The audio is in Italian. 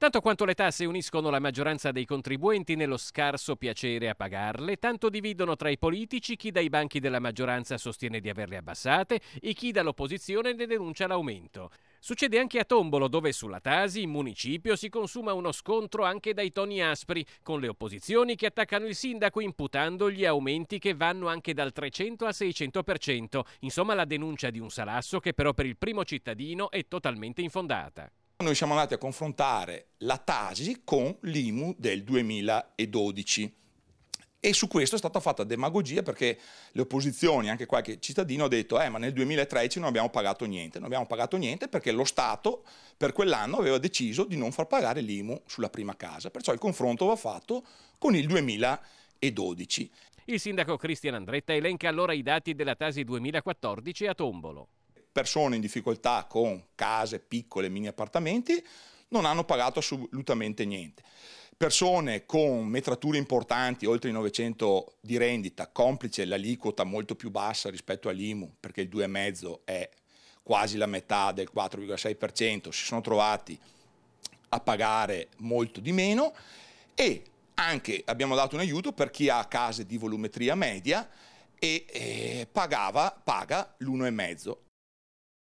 Tanto quanto le tasse uniscono la maggioranza dei contribuenti nello scarso piacere a pagarle, tanto dividono tra i politici chi dai banchi della maggioranza sostiene di averle abbassate e chi dall'opposizione ne denuncia l'aumento. Succede anche a Tombolo, dove sulla Tasi, in municipio, si consuma uno scontro anche dai toni aspri, con le opposizioni che attaccano il sindaco imputando gli aumenti che vanno anche dal 300 al 600%, insomma la denuncia di un salasso che però per il primo cittadino è totalmente infondata. Noi siamo andati a confrontare la Tasi con l'IMU del 2012 e su questo è stata fatta demagogia perché le opposizioni, anche qualche cittadino ha detto eh ma nel 2013 non abbiamo pagato niente, non abbiamo pagato niente perché lo Stato per quell'anno aveva deciso di non far pagare l'IMU sulla prima casa, perciò il confronto va fatto con il 2012. Il sindaco Cristian Andretta elenca allora i dati della Tasi 2014 a Tombolo persone in difficoltà con case piccole, mini appartamenti, non hanno pagato assolutamente niente. Persone con metrature importanti, oltre i 900 di rendita, complice l'aliquota molto più bassa rispetto all'IMU, perché il 2,5 è quasi la metà del 4,6%, si sono trovati a pagare molto di meno e anche abbiamo dato un aiuto per chi ha case di volumetria media e eh, pagava, paga l'1,5.